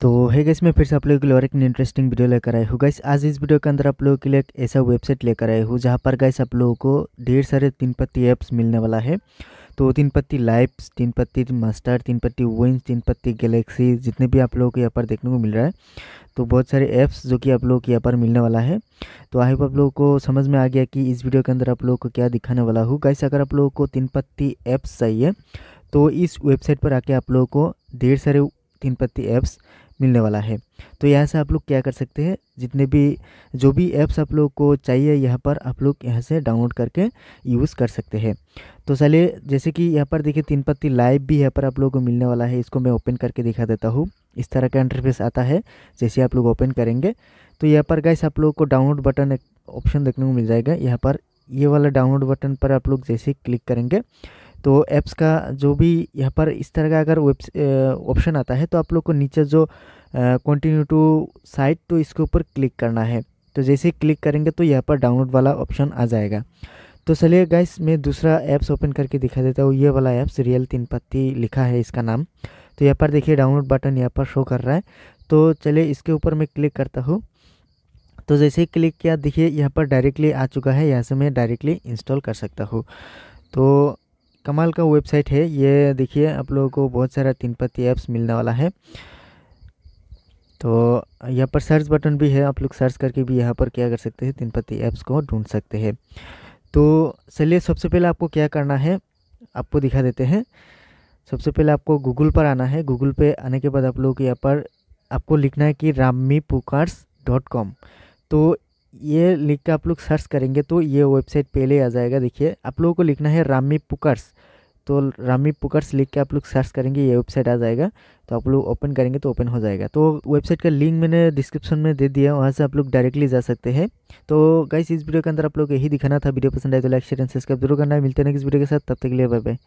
तो है गैस मैं फिर से आप लोगों के लिए और एक इंटरेस्टिंग वीडियो लेकर आया हूँ गैस आज इस वीडियो के अंदर आप लोगों के लिए एक ऐसा वेबसाइट लेकर आए हूँ जहाँ पर गैस आप लोगों को ढेर सारे तीन पत्ती ऐप्स मिलने वाला है तो तीन पत्ती लाइव्स तीन पत्ती मास्टर तीन पत्ती विंस तीन पत्ती गैलेक्सी जितने भी आप लोगों को यहाँ पर देखने को मिल रहा है तो बहुत सारे ऐप्स जो कि आप लोगों को यहाँ पर मिलने वाला है तो आई आप लोगों को समझ में आ गया कि इस वीडियो के अंदर आप लोगों को क्या दिखाने वाला हूँ गैस अगर आप लोगों को तीन पत्ती ऐप्स चाहिए तो इस वेबसाइट पर आके आप लोगों को ढेर सारे तीन पत्ती ऐप्स मिलने वाला है तो यहाँ से आप लोग क्या कर सकते हैं जितने भी जो भी ऐप्स आप लोग को चाहिए यहाँ पर आप लोग यहाँ से डाउनलोड करके यूज़ कर सकते हैं तो चलिए जैसे कि यहाँ पर देखिए तीन पत्ती लाइव भी यहाँ पर आप लोगों को मिलने वाला है इसको मैं ओपन करके दिखा देता हूँ इस तरह का इंटरफेस आता है जैसे आप लोग ओपन करेंगे तो यहाँ पर गैस आप लोगों को डाउनलोड बटन एक ऑप्शन देखने को मिल जाएगा यहाँ पर ये वाला डाउनलोड बटन पर आप लोग जैसे क्लिक करेंगे तो ऐप्स का जो भी यहाँ पर इस तरह का अगर वेब ऑप्शन आता है तो आप लोग को नीचे जो कंटिन्यू टू साइट तो इसके ऊपर क्लिक करना है तो जैसे ही क्लिक करेंगे तो यहाँ पर डाउनलोड वाला ऑप्शन आ जाएगा तो चलिए गाइस मैं दूसरा ऐप्स ओपन करके दिखा देता हूँ ये वाला ऐप्स रियल तीन पत्ती लिखा है इसका नाम तो यहाँ पर देखिए डाउनलोड बटन यहाँ पर शो कर रहा है तो चलिए इसके ऊपर मैं क्लिक करता हूँ तो जैसे ही क्लिक किया देखिए यहाँ पर डायरेक्टली आ चुका है यहाँ से मैं डायरेक्टली इंस्टॉल कर सकता हूँ तो कमाल का वेबसाइट है ये देखिए आप लोगों को बहुत सारा तीन पत्ती ऐप्स मिलने वाला है तो यहाँ पर सर्च बटन भी है आप लोग सर्च करके भी यहाँ पर क्या कर सकते हैं तीन पत्ती ऐप्स को ढूंढ सकते हैं तो चलिए सबसे पहले आपको क्या करना है आपको दिखा देते हैं सबसे पहले आपको गूगल पर आना है गूगल पे आने के बाद आप लोग यहाँ पर आपको लिखना है कि रामी पुकार्स डॉट कॉम तो ये लिख के आप लोग सर्च करेंगे तो ये वेबसाइट पहले आ जाएगा देखिए आप लोगों को लिखना है रामी पुकार्स तो रामी पुकर्स लिख के आप लोग सर्च करेंगे ये वेबसाइट आ जाएगा तो आप लोग ओपन करेंगे तो ओपन हो जाएगा तो वेबसाइट का लिंक मैंने डिस्क्रिप्शन में दे दिया वहाँ से आप लोग डायरेक्टली जा सकते हैं तो गाइस इस वीडियो के अंदर आप लोग यही दिखाना था वीडियो पसंद आए तो लाइक शेयर एंड सब्सक्राइब जरूर करना है मिलते हैं इस वीडियो के साथ तब तक के लिए बाय बाय